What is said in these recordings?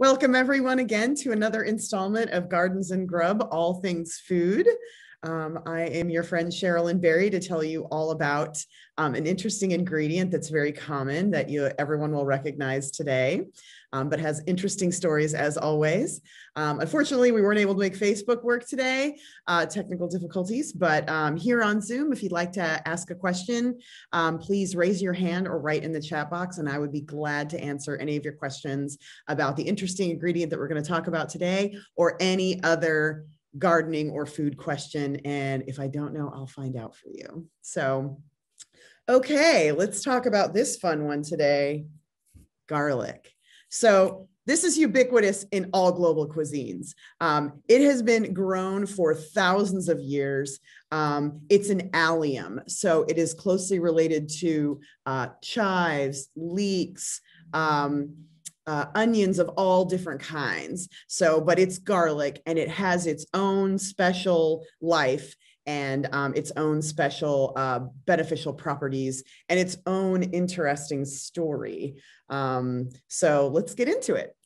Welcome, everyone, again to another installment of Gardens and Grub All Things Food. Um, I am your friend Sherilyn Berry to tell you all about um, an interesting ingredient that's very common that you everyone will recognize today, um, but has interesting stories as always. Um, unfortunately, we weren't able to make Facebook work today, uh, technical difficulties, but um, here on Zoom, if you'd like to ask a question, um, please raise your hand or write in the chat box, and I would be glad to answer any of your questions about the interesting ingredient that we're going to talk about today or any other gardening or food question. And if I don't know, I'll find out for you. So, okay, let's talk about this fun one today garlic. So, this is ubiquitous in all global cuisines. Um, it has been grown for thousands of years. Um, it's an allium, so it is closely related to uh, chives, leeks. Um, uh, onions of all different kinds. So, but it's garlic and it has its own special life and um, its own special uh, beneficial properties and its own interesting story. Um, so let's get into it.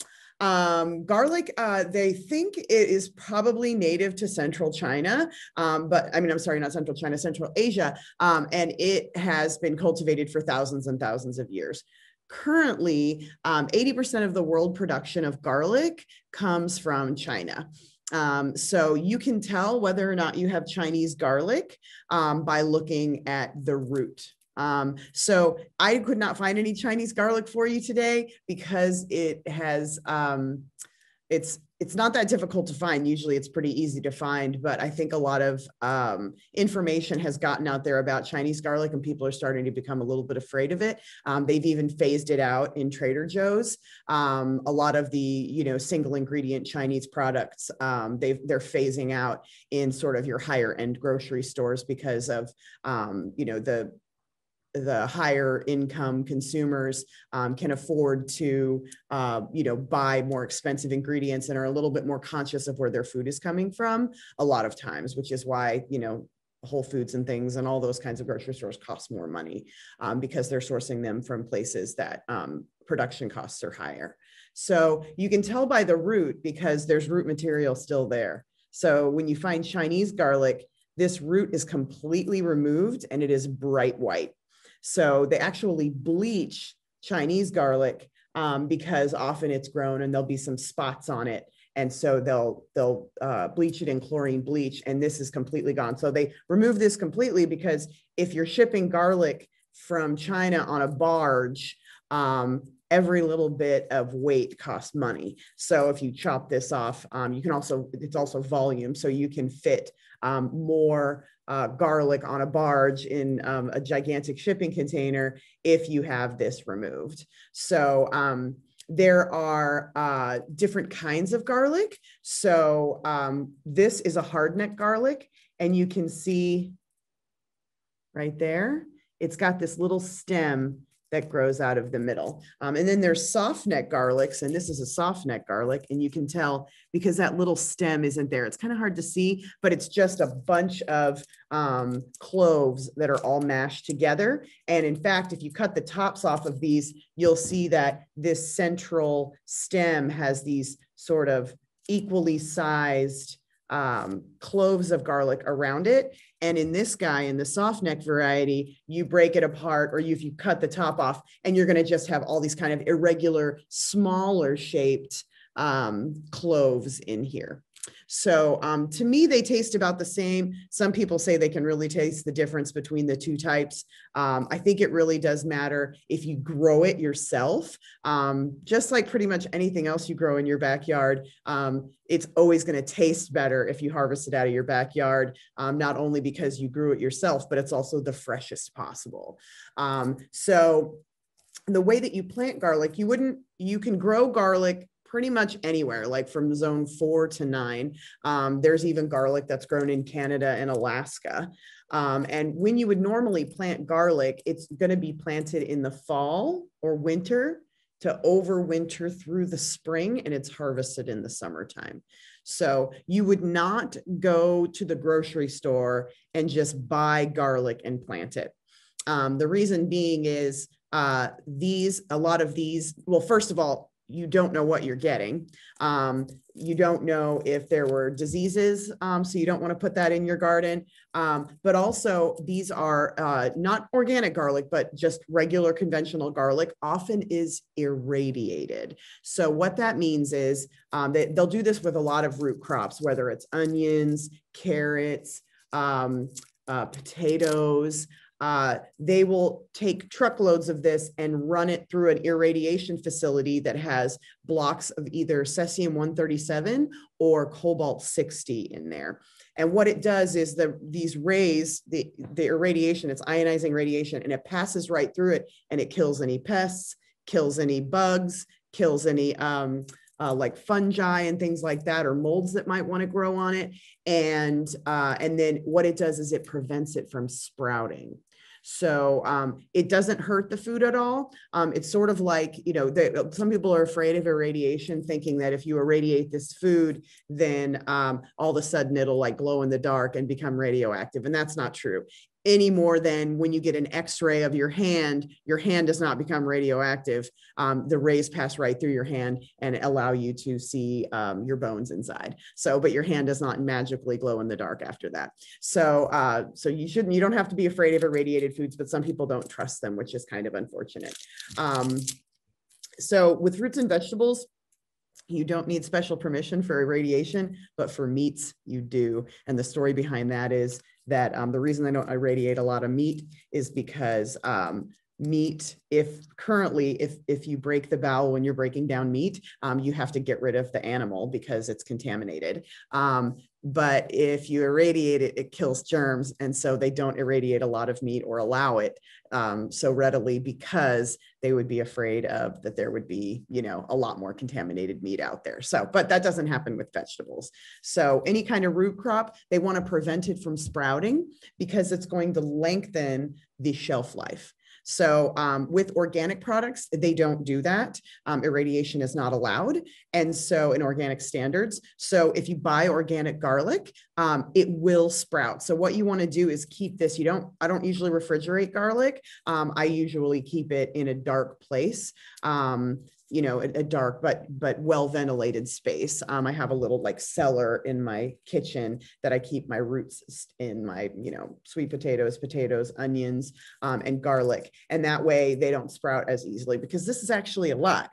Um, garlic, uh, they think it is probably native to central China, um, but I mean, I'm sorry, not central China, central Asia, um, and it has been cultivated for thousands and thousands of years currently, 80% um, of the world production of garlic comes from China. Um, so you can tell whether or not you have Chinese garlic um, by looking at the root. Um, so I could not find any Chinese garlic for you today because it has um, it's it's not that difficult to find. Usually it's pretty easy to find, but I think a lot of um, information has gotten out there about Chinese garlic and people are starting to become a little bit afraid of it. Um, they've even phased it out in Trader Joe's. Um, a lot of the, you know, single ingredient Chinese products, um, they they're phasing out in sort of your higher end grocery stores because of, um, you know, the the higher income consumers um, can afford to uh, you know buy more expensive ingredients and are a little bit more conscious of where their food is coming from a lot of times which is why you know Whole Foods and things and all those kinds of grocery stores cost more money um, because they're sourcing them from places that um, production costs are higher. So you can tell by the root because there's root material still there. So when you find Chinese garlic, this root is completely removed and it is bright white. So they actually bleach Chinese garlic um, because often it's grown and there'll be some spots on it. And so they'll they'll uh, bleach it in chlorine bleach, and this is completely gone. So they remove this completely because if you're shipping garlic from China on a barge, um, every little bit of weight costs money. So if you chop this off, um, you can also, it's also volume. So you can fit um, more uh, garlic on a barge in um, a gigantic shipping container if you have this removed. So um, there are uh, different kinds of garlic. So um, this is a hardneck garlic, and you can see right there, it's got this little stem that grows out of the middle. Um, and then there's soft neck garlics, and this is a soft neck garlic, and you can tell because that little stem isn't there. It's kind of hard to see, but it's just a bunch of um, cloves that are all mashed together. And in fact, if you cut the tops off of these, you'll see that this central stem has these sort of equally sized um, cloves of garlic around it. And in this guy, in the soft neck variety, you break it apart or you, if you cut the top off, and you're going to just have all these kind of irregular, smaller shaped um, cloves in here. So um, to me, they taste about the same. Some people say they can really taste the difference between the two types. Um, I think it really does matter if you grow it yourself. Um, just like pretty much anything else you grow in your backyard, um, it's always going to taste better if you harvest it out of your backyard, um, not only because you grew it yourself, but it's also the freshest possible. Um, so the way that you plant garlic, you wouldn't, you can grow garlic pretty much anywhere, like from zone four to nine. Um, there's even garlic that's grown in Canada and Alaska. Um, and when you would normally plant garlic, it's going to be planted in the fall or winter to overwinter through the spring and it's harvested in the summertime. So you would not go to the grocery store and just buy garlic and plant it. Um, the reason being is uh, these, a lot of these, well, first of all, you don't know what you're getting. Um, you don't know if there were diseases, um, so you don't want to put that in your garden. Um, but also, these are uh, not organic garlic, but just regular conventional garlic often is irradiated. So, what that means is um, they, they'll do this with a lot of root crops, whether it's onions, carrots, um, uh, potatoes uh, they will take truckloads of this and run it through an irradiation facility that has blocks of either cesium 137 or cobalt 60 in there. And what it does is the these rays, the, the irradiation, it's ionizing radiation, and it passes right through it and it kills any pests, kills any bugs, kills any um, uh, like fungi and things like that, or molds that might want to grow on it. And uh, and then what it does is it prevents it from sprouting. So um, it doesn't hurt the food at all. Um, it's sort of like, you know, they, uh, some people are afraid of irradiation, thinking that if you irradiate this food, then um, all of a sudden it'll like glow in the dark and become radioactive. And that's not true any more than when you get an x-ray of your hand your hand does not become radioactive um, the rays pass right through your hand and allow you to see um, your bones inside so but your hand does not magically glow in the dark after that so uh, so you shouldn't you don't have to be afraid of irradiated foods but some people don't trust them which is kind of unfortunate um, so with fruits and vegetables you don't need special permission for irradiation, but for meats, you do. And the story behind that is that um, the reason I don't irradiate a lot of meat is because um, meat, if currently, if, if you break the bowel when you're breaking down meat, um, you have to get rid of the animal because it's contaminated. Um, but if you irradiate it, it kills germs. And so they don't irradiate a lot of meat or allow it um, so readily because they would be afraid of that there would be, you know, a lot more contaminated meat out there. So, but that doesn't happen with vegetables. So, any kind of root crop, they want to prevent it from sprouting because it's going to lengthen the shelf life so um, with organic products, they don't do that. Um, irradiation is not allowed. And so in organic standards, so if you buy organic garlic, um, it will sprout. So what you want to do is keep this. You don't, I don't usually refrigerate garlic. Um, I usually keep it in a dark place. Um, you know a, a, dark but but well ventilated space um, i have a little like cellar in my kitchen that i keep my roots in my you know sweet potatoes potatoes onions um, and garlic and that way they don't sprout as easily because this is actually a lot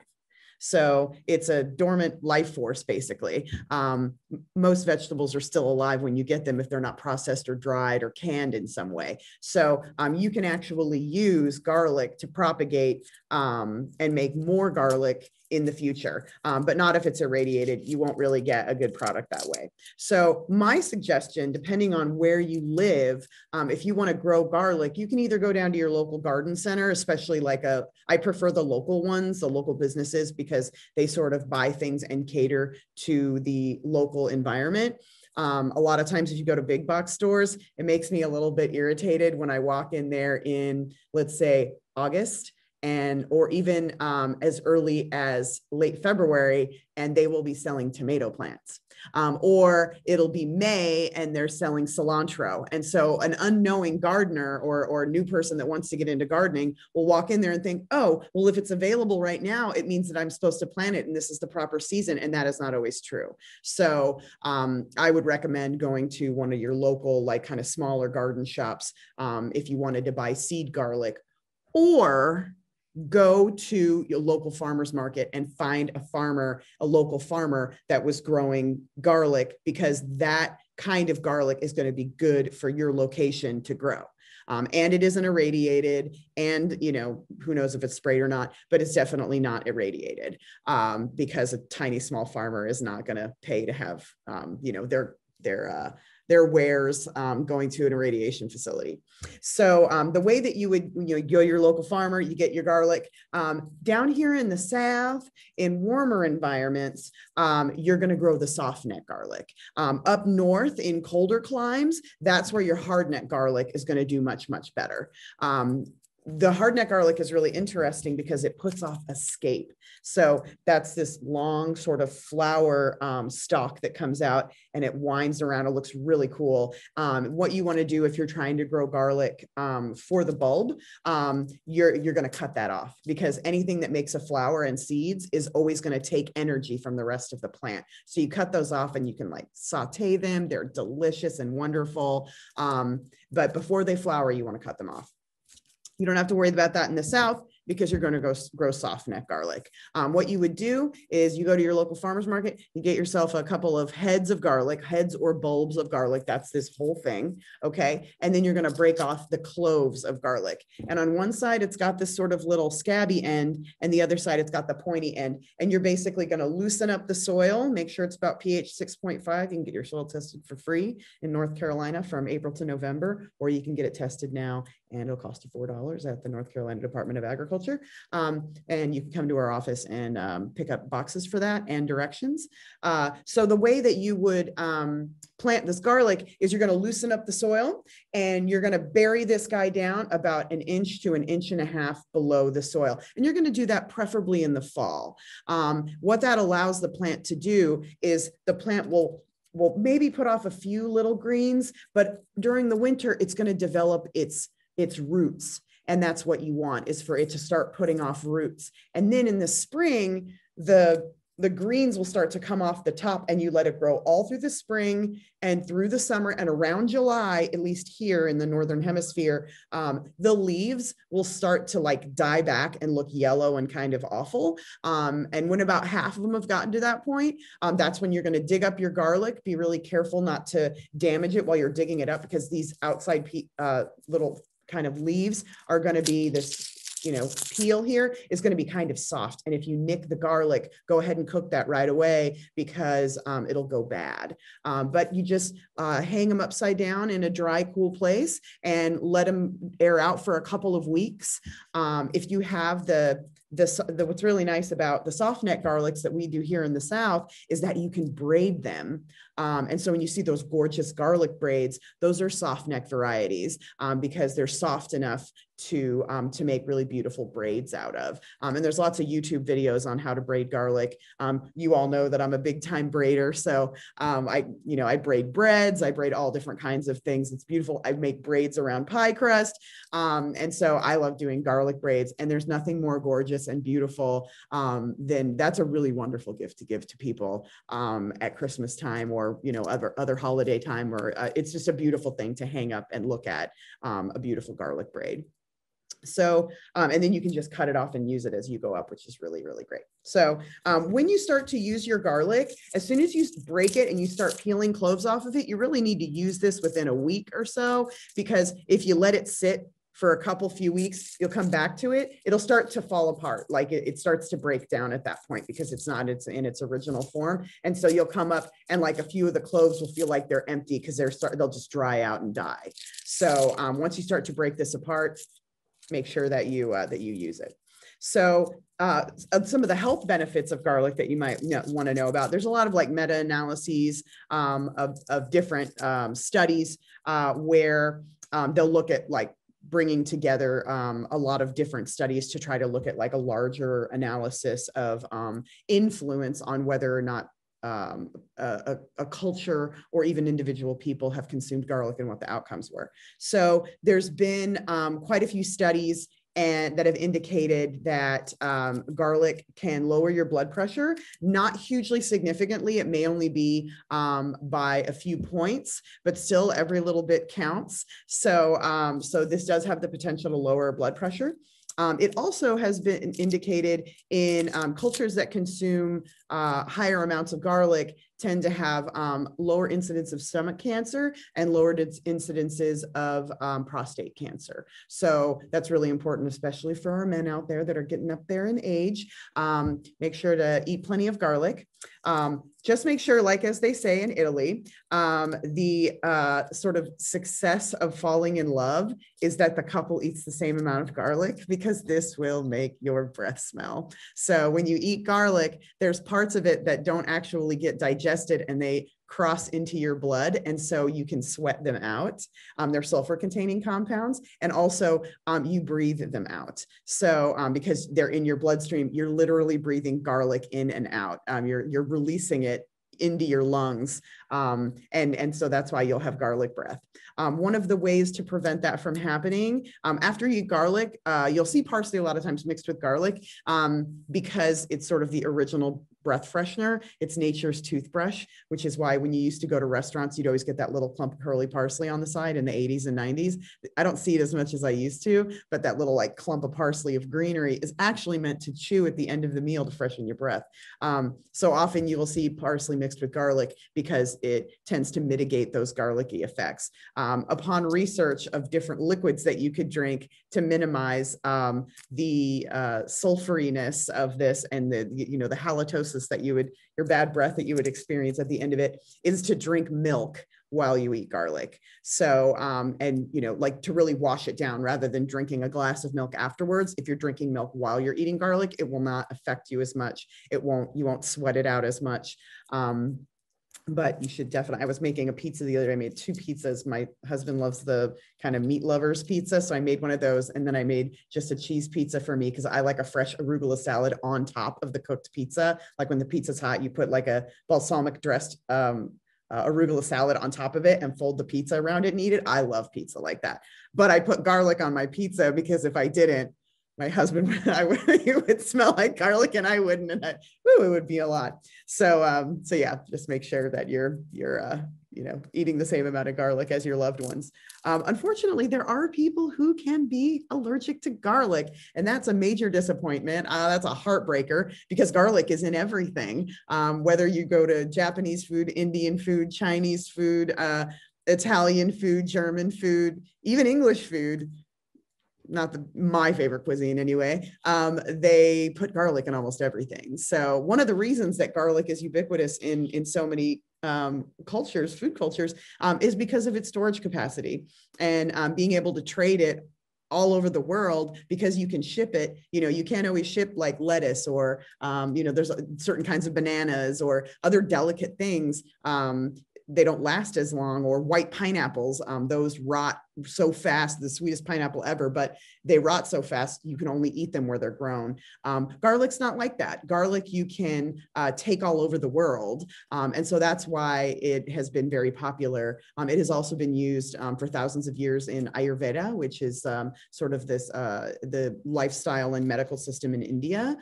so it's a dormant life force, basically. Um, most vegetables are still alive when you get them if they're not processed or dried or canned in some way. So um, you can actually use garlic to propagate um, and make more garlic in the future, um, but not if it's irradiated. You won't really get a good product that way. So my suggestion, depending on where you live, um, if you want to grow garlic, you can either go down to your local garden center, especially like a, I prefer the local ones, the local businesses, because they sort of buy things and cater to the local environment. Um, a lot of times, if you go to big box stores, it makes me a little bit irritated when I walk in there in, let's say, August and or even um, as early as late February, and they will be selling tomato plants. Um, or it'll be May and they're selling cilantro. And so an unknowing gardener or, or new person that wants to get into gardening will walk in there and think, oh, well, if it's available right now, it means that I'm supposed to plant it and this is the proper season. And that is not always true. So um, I would recommend going to one of your local, like kind of smaller garden shops um, if you wanted to buy seed garlic or go to your local farmers market and find a farmer, a local farmer that was growing garlic because that kind of garlic is going to be good for your location to grow. Um, and it isn't irradiated and you know who knows if it's sprayed or not but it's definitely not irradiated um, because a tiny small farmer is not going to pay to have um, you know their their uh, their wares um, going to an irradiation facility. So um, the way that you would you know, go your local farmer, you get your garlic. Um, down here in the south, in warmer environments, um, you're going to grow the soft neck garlic. Um, up north, in colder climes, that's where your hard neck garlic is going to do much much better. Um, the hardneck garlic is really interesting because it puts off a scape. So that's this long sort of flower um, stalk that comes out and it winds around. It looks really cool. Um, what you want to do if you're trying to grow garlic um, for the bulb, um, you're you're going to cut that off because anything that makes a flower and seeds is always going to take energy from the rest of the plant. So you cut those off and you can like saute them. They're delicious and wonderful. Um, but before they flower, you want to cut them off. You don't have to worry about that in the South because you're going to grow soft neck garlic. Um, what you would do is you go to your local farmer's market, you get yourself a couple of heads of garlic, heads or bulbs of garlic. That's this whole thing. Okay. And then you're going to break off the cloves of garlic. And on one side, it's got this sort of little scabby end, and the other side, it's got the pointy end. And you're basically going to loosen up the soil, make sure it's about pH 6.5. You can get your soil tested for free in North Carolina from April to November, or you can get it tested now, and it'll cost you $4 at the North Carolina Department of Agriculture Agriculture. Um, and you can come to our office and um, pick up boxes for that and directions. Uh, so the way that you would um, plant this garlic is you're going to loosen up the soil and you're going to bury this guy down about an inch to an inch and a half below the soil. And you're going to do that preferably in the fall. Um, what that allows the plant to do is the plant will will maybe put off a few little greens, but during the winter, it's going to develop its its roots and that's what you want is for it to start putting off roots and then in the spring the the greens will start to come off the top and you let it grow all through the spring and through the summer and around july at least here in the northern hemisphere um, the leaves will start to like die back and look yellow and kind of awful um, and when about half of them have gotten to that point um, that's when you're going to dig up your garlic be really careful not to damage it while you're digging it up because these outside uh, little kind of leaves are going to be this you know peel here is going to be kind of soft and if you nick the garlic go ahead and cook that right away because um, it'll go bad um, but you just uh, hang them upside down in a dry cool place and let them air out for a couple of weeks um, if you have the the, the, what's really nice about the soft neck garlics that we do here in the south is that you can braid them um, and so when you see those gorgeous garlic braids, those are soft neck varieties um, because they're soft enough to um, to make really beautiful braids out of. Um, and there's lots of YouTube videos on how to braid garlic. Um, you all know that I'm a big time braider, so um, I you know I braid breads, I braid all different kinds of things. It's beautiful. I make braids around pie crust, um, and so I love doing garlic braids. And there's nothing more gorgeous and beautiful um, than that's a really wonderful gift to give to people at Christmas time or or you know other other holiday time or uh, it's just a beautiful thing to hang up and look at um, a beautiful garlic braid so um, and then you can just cut it off and use it as you go up which is really really great so um, when you start to use your garlic as soon as you break it and you start peeling cloves off of it you really need to use this within a week or so because if you let it sit for a couple few weeks you'll come back to it it'll start to fall apart like it, it, starts to break down at that point because it's not it's in its original form and so you'll come up and like a few of the cloves will feel like they're empty because they're start they'll just dry out and die so um, once you start to break this apart make sure that you uh, that you use it so uh, some of the health benefits of garlic that you might you know, want to know about. There's a lot of like meta analyses um, of, of different um, studies uh, where um, they'll look at like bringing together um, a lot of different studies to try to look at like a larger analysis of um, influence on whether or not um, a, a, culture or even individual people have consumed garlic and what the outcomes were. So there's been um, quite a few studies and that have indicated that um, garlic can lower your blood pressure, not hugely significantly. It may only be um, by a few points, but still every little bit counts. So, um, so this does have the potential to lower blood pressure. Um, it also has been indicated in um, cultures that consume uh, higher amounts of garlic tend to have um, lower incidence of stomach cancer and lower incidences of um, prostate cancer. So that's really important, especially for our men out there that are getting up there in age. Um, make sure to eat plenty of garlic. Um, just make sure, like as they say in Italy, um, the uh, sort of success of falling in love is that the couple eats the same amount of garlic because this will make your breath smell. So when you eat garlic, there's part parts of it that don't actually get digested and they cross into your blood. And so you can sweat them out. Um, they're sulfur containing compounds. And also um, you breathe them out. So um, because they're in your bloodstream, you're literally breathing garlic in and out. Um, you're, you're releasing it into your lungs um, and, and so that's why you'll have garlic breath. Um, one of the ways to prevent that from happening, um, after you eat garlic, uh, you'll see parsley a lot of times mixed with garlic um, because it's sort of the original breath freshener. It's nature's toothbrush, which is why when you used to go to restaurants, you'd always get that little clump of curly parsley on the side in the 80s and 90s. I don't see it as much as I used to, but that little like clump of parsley of greenery is actually meant to chew at the end of the meal to freshen your breath. Um, so often you will see parsley mixed with garlic because it tends to mitigate those garlicky effects. Um, upon research of different liquids that you could drink to minimize um, the uh, sulfuriness of this and the, you know, the halitosis that you would, your bad breath that you would experience at the end of it is to drink milk while you eat garlic. So, um, and you know, like to really wash it down rather than drinking a glass of milk afterwards. If you're drinking milk while you're eating garlic, it will not affect you as much. It won't, you won't sweat it out as much. Um, but you should definitely. I was making a pizza the other day. I made two pizzas. My husband loves the kind of meat lovers pizza. So I made one of those. And then I made just a cheese pizza for me because I like a fresh arugula salad on top of the cooked pizza. Like when the pizza's hot, you put like a balsamic dressed um, uh, arugula salad on top of it and fold the pizza around it and eat it. I love pizza like that. But I put garlic on my pizza because if I didn't, my husband I would would smell like garlic and I wouldn't and I ooh, it would be a lot. So um so yeah, just make sure that you're you're uh you know eating the same amount of garlic as your loved ones. Um, unfortunately, there are people who can be allergic to garlic, and that's a major disappointment. Uh, that's a heartbreaker because garlic is in everything. Um, whether you go to Japanese food, Indian food, Chinese food, uh, Italian food, German food, even English food, not the, my favorite cuisine anyway, um, they put garlic in almost everything. So one of the reasons that garlic is ubiquitous in in so many um, cultures, food cultures, um, is because of its storage capacity and um, being able to trade it all over the world because you can ship it you know you can't always ship like lettuce or um, you know there's certain kinds of bananas or other delicate things um, they don't last as long or white pineapples um, those rot so fast the sweetest pineapple ever but they rot so fast you can only eat them where they're grown um, garlic's not like that garlic you can uh, take all over the world um, and so that's why it has been very popular um, it has also been used um, for thousands of years in ayurveda which is um, sort of this uh, the lifestyle and medical system in india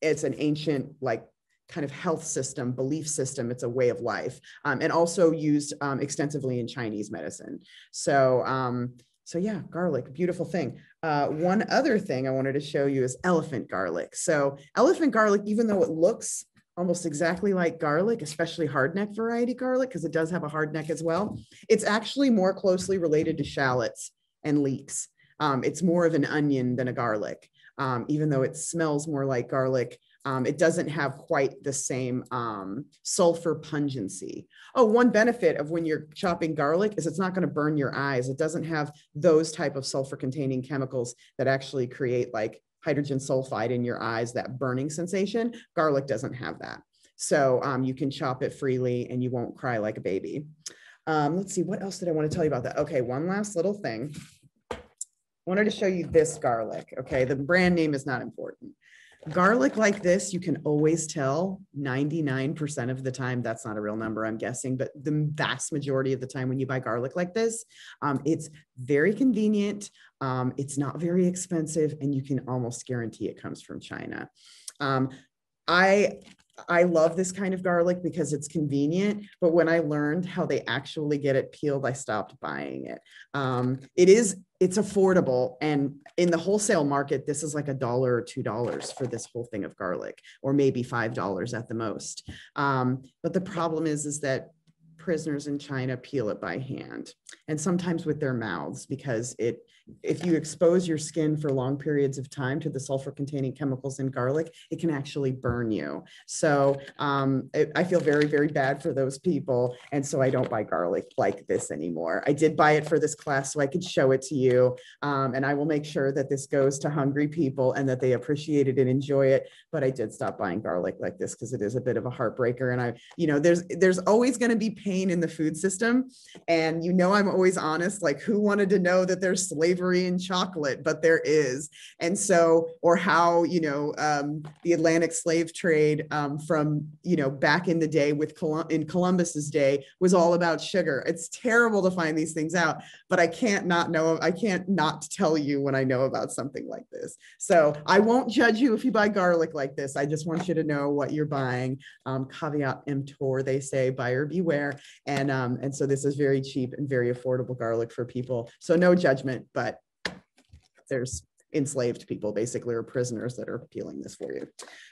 it's an ancient like kind of health system, belief system. It's a way of life, um, and also used um, extensively in Chinese medicine. So, um, so yeah, garlic, beautiful thing. Uh, one other thing I wanted to show you is elephant garlic. So, elephant garlic, even though it looks almost exactly like garlic, especially hardneck variety garlic, because it does have a hard neck as well. It's actually more closely related to shallots and leeks. Um, it's more of an onion than a garlic, um, even though it smells more like garlic. Um, it doesn't have quite the same um, sulfur pungency. Oh, one benefit of when you're chopping garlic is it's not going to burn your eyes. It doesn't have those type of sulfur containing chemicals that actually create like hydrogen sulfide in your eyes, that burning sensation. Garlic doesn't have that. So um, you can chop it freely and you won't cry like a baby. Um, let's see, what else did I want to tell you about that? Okay, one last little thing. I wanted to show you this garlic. Okay, the brand name is not important. Garlic like this, you can always tell 99% of the time. That's not a real number, I'm guessing, but the vast majority of the time when you buy garlic like this, um, it's very convenient. Um, it's not very expensive, and you can almost guarantee it comes from China. Um, I I love this kind of garlic because it's convenient, but when I learned how they actually get it peeled, I stopped buying it. Um, it is it's affordable and in the wholesale market this is like a dollar or two dollars for this whole thing of garlic or maybe five dollars at the most um, but the problem is is that prisoners in china peel it by hand and sometimes with their mouths because it if you expose your skin for long periods of time to the sulfur containing chemicals in garlic, it can actually burn you. So um, it, I feel very, very bad for those people. And so I don't buy garlic like this anymore. I did buy it for this class so I could show it to you. Um, and I will make sure that this goes to hungry people and that they appreciate it and enjoy it. But I did stop buying garlic like this because it is a bit of a heartbreaker. And I, you know, there's, there's always going to be pain in the food system. And you know, I'm always honest, like who wanted to know that there's slave slavery in chocolate, but there is. And so, or how, you know, um, the Atlantic slave trade um, from, you know, back in the day with Colum- in Columbus's day was all about sugar. It's terrible to find these things out, but I can't not know, I can't not tell you when I know about something like this. So I won't judge you if you buy garlic like this. I just want you to know what you're buying. Um, caveat emptor, they say, buyer beware. And, um, and so this is very cheap and very affordable garlic for people. So no judgment, but there's enslaved people basically or prisoners that are peeling this for you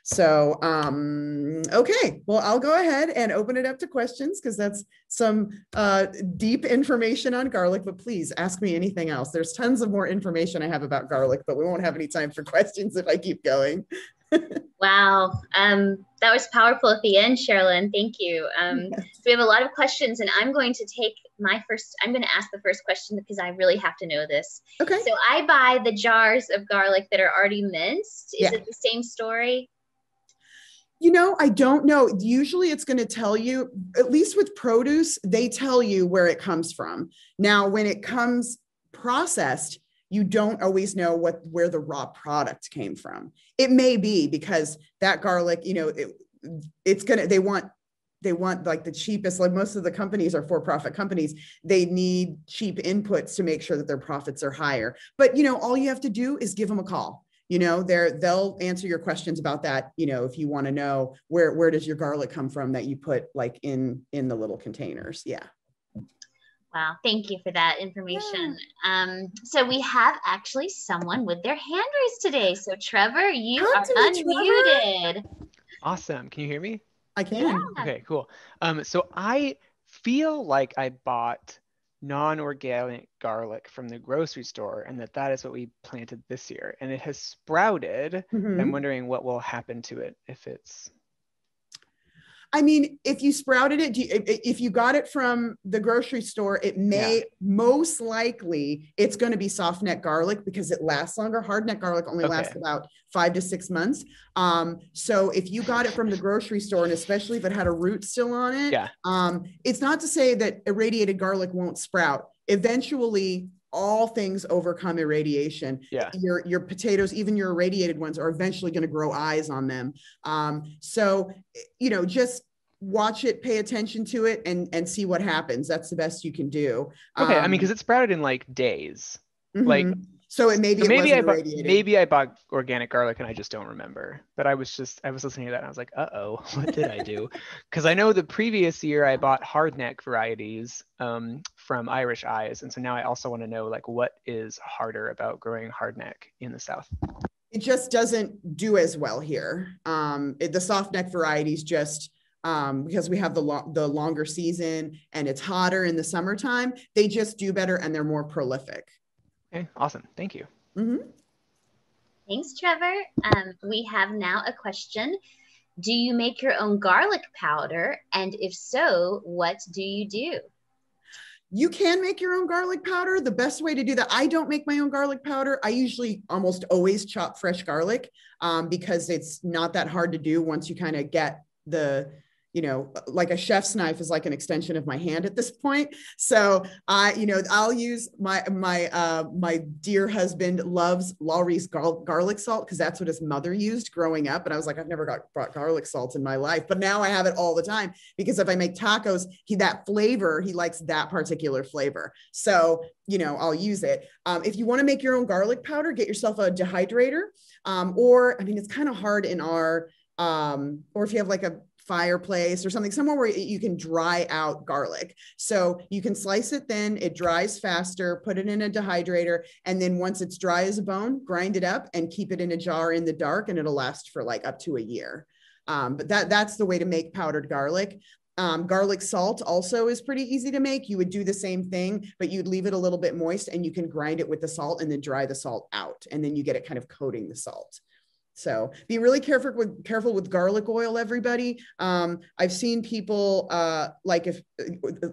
so um okay well i'll go ahead and open it up to questions because that's some uh deep information on garlic but please ask me anything else there's tons of more information i have about garlic but we won't have any time for questions if i keep going wow um that was powerful at the end sherilyn thank you um yes. we have a lot of questions and i'm going to take my first i'm going to ask the first question because i really have to know this okay so i buy the jars of garlic that are already minced is yeah. it the same story you know, I don't know. Usually it's going to tell you, at least with produce, they tell you where it comes from. Now, when it comes processed, you don't always know what where the raw product came from. It may be because that garlic, you know, it, it's going to they want they want like the cheapest like most of the companies are for profit companies they need cheap inputs to make sure that their profits are higher but you know all you have to do is give them a call you know they're they'll answer your questions about that you know if you want to know where where does your garlic come from that you put like in in the little containers yeah Wow, thank you for that information. Um, so we have actually someone with their hand raised today. So Trevor, you are unmuted. Trevor. Awesome. Can you hear me? I can. Yeah. Okay, cool. Um, so I feel like I bought non-organic garlic from the grocery store and that that is what we planted this year and it has sprouted mm-hmm. i'm wondering what will happen to it if it's I mean, if you sprouted it, you, if you got it from the grocery store, it may yeah. most likely it's going to be soft neck garlic because it lasts longer. Hard neck garlic only okay. lasts about five to six months. Um, so if you got it from the grocery store, and especially if it had a root still on it, yeah. um, it's not to say that irradiated garlic won't sprout. Eventually, all things overcome irradiation. Yeah. Your your potatoes, even your irradiated ones, are eventually going to grow eyes on them. Um, so, you know, just watch it, pay attention to it, and and see what happens. That's the best you can do. Okay, um, I mean, because um, it sprouted in like days. Mm-hmm. Like so it maybe so maybe I bought, maybe I bought organic garlic and I just don't remember. But I was just I was listening to that and I was like, uh oh, what did I do? Because I know the previous year I bought hardneck varieties um, from Irish Eyes, and so now I also want to know like what is harder about growing hardneck in the South. It just doesn't do as well here. Um, it, the softneck varieties just um, because we have the lo- the longer season and it's hotter in the summertime. They just do better and they're more prolific. Okay, awesome. Thank you. Mm -hmm. Thanks, Trevor. Um, we have now a question. Do you make your own garlic powder? And if so, what do you do? You can make your own garlic powder. The best way to do that, I don't make my own garlic powder. I usually almost always chop fresh garlic um, because it's not that hard to do once you kind of get the you know, like a chef's knife is like an extension of my hand at this point. So I, you know, I'll use my my uh, my dear husband loves Lawry's gar- garlic salt because that's what his mother used growing up, and I was like, I've never got brought garlic salt in my life, but now I have it all the time because if I make tacos, he that flavor he likes that particular flavor. So you know, I'll use it. Um, if you want to make your own garlic powder, get yourself a dehydrator, um, or I mean, it's kind of hard in our um, or if you have like a fireplace or something, somewhere where you can dry out garlic. So you can slice it thin, it dries faster, put it in a dehydrator, and then once it's dry as a bone, grind it up and keep it in a jar in the dark, and it'll last for like up to a year. Um, but that that's the way to make powdered garlic. Um, garlic salt also is pretty easy to make. You would do the same thing, but you'd leave it a little bit moist and you can grind it with the salt and then dry the salt out. And then you get it kind of coating the salt. So be really careful with careful with garlic oil, everybody. Um, I've seen people uh, like if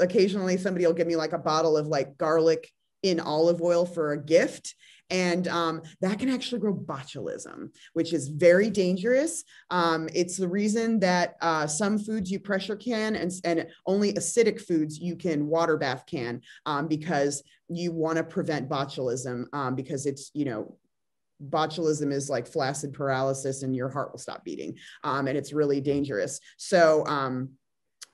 occasionally somebody will give me like a bottle of like garlic in olive oil for a gift. And um, that can actually grow botulism, which is very dangerous. Um, it's the reason that uh, some foods you pressure can and, and only acidic foods you can water bath can um, because you want to prevent botulism um, because it's, you know, botulism is like flaccid paralysis and your heart will stop beating um, and it's really dangerous so um,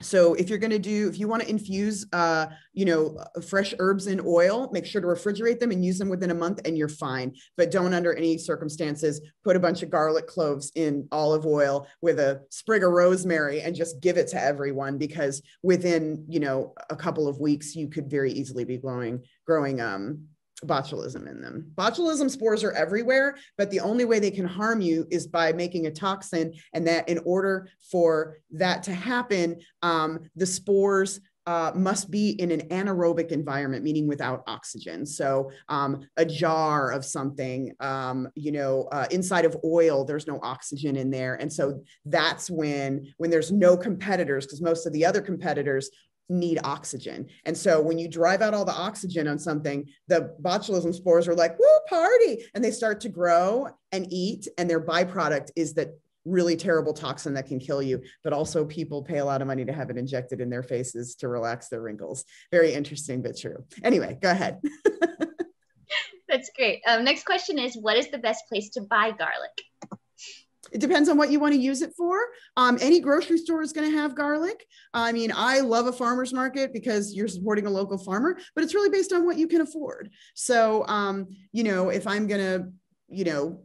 so if you're going to do if you want to infuse uh, you know fresh herbs in oil make sure to refrigerate them and use them within a month and you're fine but don't under any circumstances put a bunch of garlic cloves in olive oil with a sprig of rosemary and just give it to everyone because within you know a couple of weeks you could very easily be growing growing um, botulism in them. Botulism spores are everywhere, but the only way they can harm you is by making a toxin. And that in order for that to happen, um, the spores uh, must be in an anaerobic environment, meaning without oxygen. So, um, a jar of something, um, you know, uh, inside of oil, there's no oxygen in there, and so that's when when there's no competitors, because most of the other competitors need oxygen. And so when you drive out all the oxygen on something, the botulism spores are like, woo, party. And they start to grow and eat. And their byproduct is that really terrible toxin that can kill you. But also, people pay a lot of money to have it injected in their faces to relax their wrinkles. Very interesting, but true. Anyway, go ahead. That's great. Um, next question is What is the best place to buy garlic? it depends on what you want to use it for. Um, any grocery store is going to have garlic. I mean, I love a farmer's market because you're supporting a local farmer, but it's really based on what you can afford. So, um, you know, if I'm going to, you know,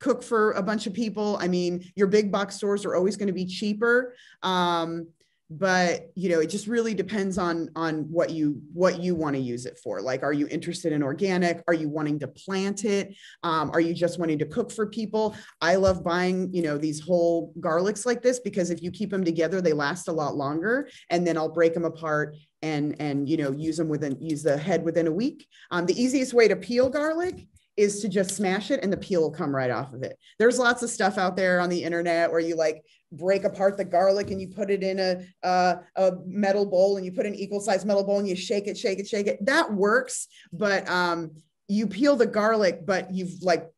cook for a bunch of people, I mean, your big box stores are always going to be cheaper. Um, but you know it just really depends on on what you what you want to use it for like are you interested in organic are you wanting to plant it um, are you just wanting to cook for people i love buying you know these whole garlics like this because if you keep them together they last a lot longer and then i'll break them apart and and you know use them within use the head within a week um, the easiest way to peel garlic is to just smash it and the peel will come right off of it. There's lots of stuff out there on the internet where you like break apart the garlic and you put it in a, a, a metal bowl and you put an equal size metal bowl and you shake it, shake it, shake it. That works, but um, you peel the garlic, but you've like,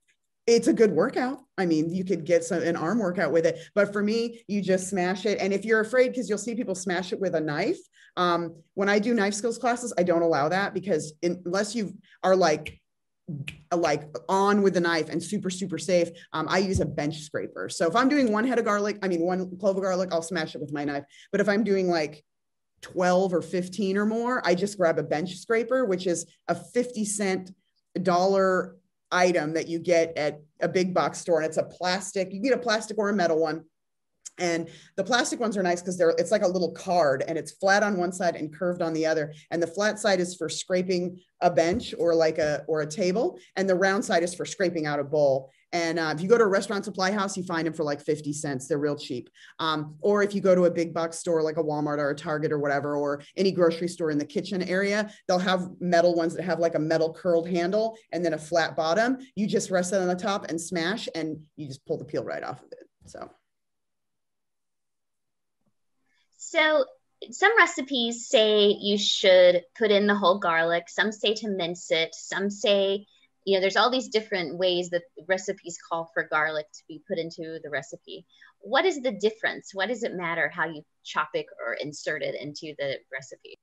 it's a good workout. I mean, you could get some, an arm workout with it, but for me, you just smash it. And if you're afraid, because you'll see people smash it with a knife. Um, when I do knife skills classes, I don't allow that because unless you are like uh, like on with the knife and super super safe um, i use a bench scraper so if i'm doing one head of garlic i mean one clove of garlic i'll smash it with my knife but if i'm doing like 12 or 15 or more i just grab a bench scraper which is a 50 cent dollar item that you get at a big box store and it's a plastic you get a plastic or a metal one and the plastic ones are nice because they're it's like a little card and it's flat on one side and curved on the other and the flat side is for scraping a bench or like a or a table and the round side is for scraping out a bowl and uh, if you go to a restaurant supply house you find them for like 50 cents they're real cheap um, or if you go to a big box store like a walmart or a target or whatever or any grocery store in the kitchen area they'll have metal ones that have like a metal curled handle and then a flat bottom you just rest it on the top and smash and you just pull the peel right off of it so so some recipes say you should put in the whole garlic. Some say to mince it. Some say, you know, there's all these different ways that recipes call for garlic to be put into the recipe. What is the difference? What does it matter how you chop it or insert it into the recipe?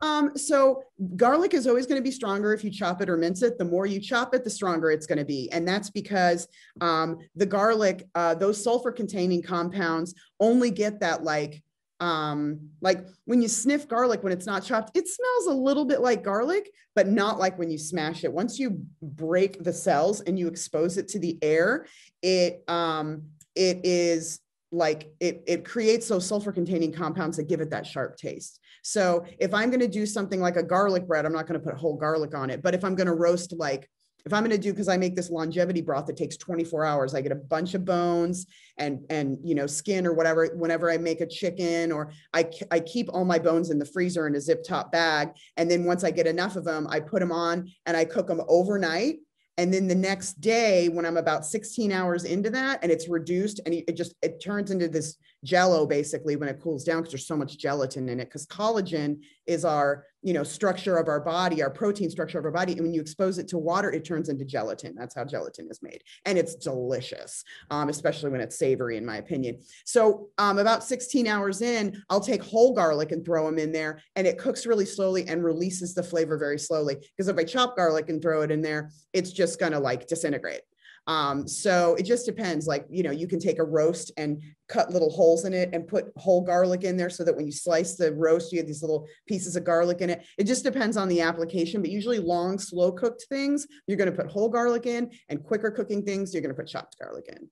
Um, so garlic is always going to be stronger if you chop it or mince it. The more you chop it, the stronger it's going to be, and that's because um, the garlic, uh, those sulfur-containing compounds, only get that like um like when you sniff garlic when it's not chopped it smells a little bit like garlic but not like when you smash it once you break the cells and you expose it to the air it um it is like it it creates those sulfur containing compounds that give it that sharp taste so if i'm going to do something like a garlic bread i'm not going to put whole garlic on it but if i'm going to roast like if I'm going to do because I make this longevity broth that takes 24 hours, I get a bunch of bones and and you know skin or whatever. Whenever I make a chicken, or I I keep all my bones in the freezer in a zip top bag, and then once I get enough of them, I put them on and I cook them overnight. And then the next day, when I'm about 16 hours into that, and it's reduced, and it just it turns into this jello basically when it cools down because there's so much gelatin in it because collagen is our you know structure of our body our protein structure of our body and when you expose it to water it turns into gelatin that's how gelatin is made and it's delicious um, especially when it's savory in my opinion so um, about 16 hours in i'll take whole garlic and throw them in there and it cooks really slowly and releases the flavor very slowly because if i chop garlic and throw it in there it's just going to like disintegrate um, so it just depends. Like, you know, you can take a roast and cut little holes in it and put whole garlic in there so that when you slice the roast, you have these little pieces of garlic in it. It just depends on the application, but usually long, slow cooked things, you're going to put whole garlic in, and quicker cooking things, you're going to put chopped garlic in.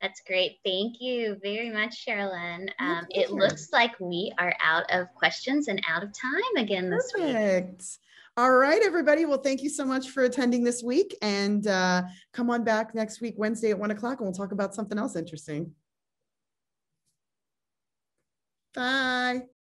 That's great. Thank you very much, Sherilyn. Um, it looks like we are out of questions and out of time again this Perfect. week. All right, everybody. Well, thank you so much for attending this week. And uh, come on back next week, Wednesday at one o'clock, and we'll talk about something else interesting. Bye.